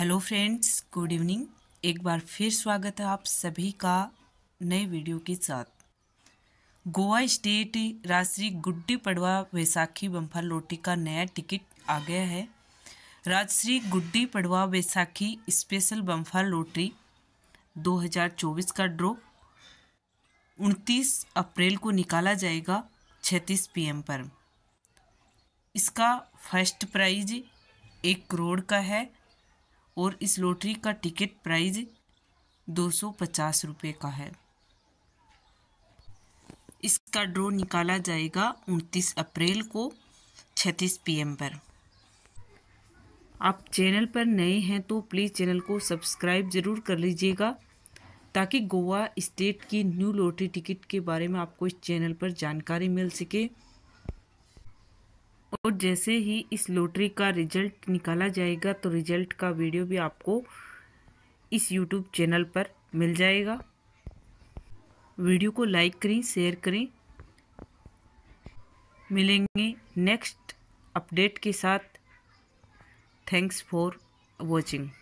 hello friends good evening एक बार फिर स्वागत है आप सभी का नए वीडियो के साथ Goa state Rajshree Gudi Padwa Baisakhi bumper lottery का नया टिकट आ गया है Rajshree Gudi Padwa Baisakhi special bumper lottery 2024 का ड्रॉ 29 अप्रैल को निकाला जाएगा 36 पीएम पर इसका फर्स्ट प्राइज एक करोड़ का है और इस लॉटरी का टिकट प्राइज दो सौ पचास रुपये का है इसका ड्रॉ निकाला जाएगा उनतीस अप्रैल को छत्तीस पीएम पर आप चैनल पर नए हैं तो प्लीज़ चैनल को सब्सक्राइब ज़रूर कर लीजिएगा ताकि गोवा स्टेट की न्यू लॉटरी टिकट के बारे में आपको इस चैनल पर जानकारी मिल सके और जैसे ही इस लॉटरी का रिजल्ट निकाला जाएगा तो रिजल्ट का वीडियो भी आपको इस यूट्यूब चैनल पर मिल जाएगा वीडियो को लाइक करें शेयर करें मिलेंगे नेक्स्ट अपडेट के साथ थैंक्स फॉर वॉचिंग